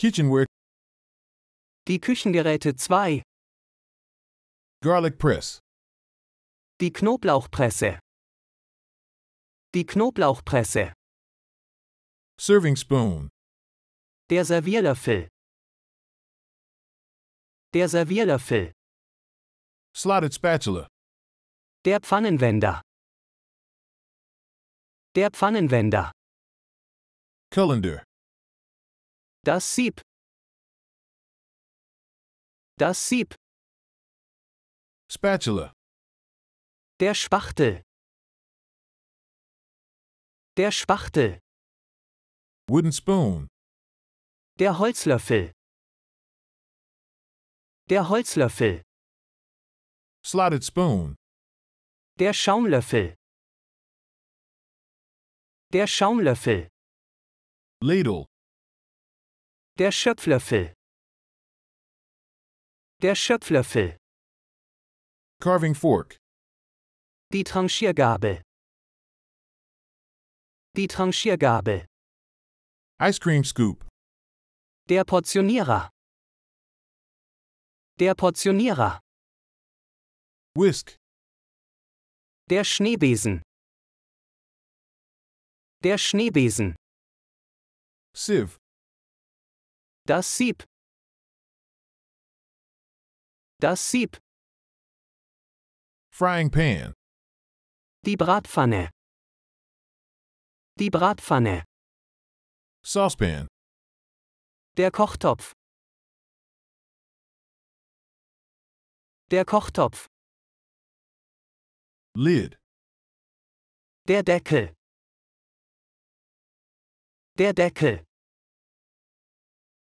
Kitchenware. Die Küchengeräte 2. Garlic Press. Die Knoblauchpresse. Die Knoblauchpresse. Serving Spoon. Der Servierlöffel. Der Servierlöffel. Slotted Spatula. Der Pfannenwender. Der Pfannenwender. Colander. Das Sieb. Das Sieb. Spatula. Der Spachtel. Der Spachtel. Wooden spoon. Der Holzlöffel. Der Holzlöffel. Slotted spoon. Der Schaumlöffel. Der Schaumlöffel. Ladle. Der Schöpflöffel. Der Schöpflöffel. Carving fork. Die Tranchiergabel. Die Tranchiergabel. Ice cream scoop. Der Portionierer. Der Portionierer. Whisk. Der Schneebesen. Der Schneebesen. Sieve. Das Sieb. Das Sieb. Frying pan. Die Bratpfanne. Die Bratpfanne. Saucepan. Der Kochtopf. Der Kochtopf. Lid. Der Deckel. Der Deckel.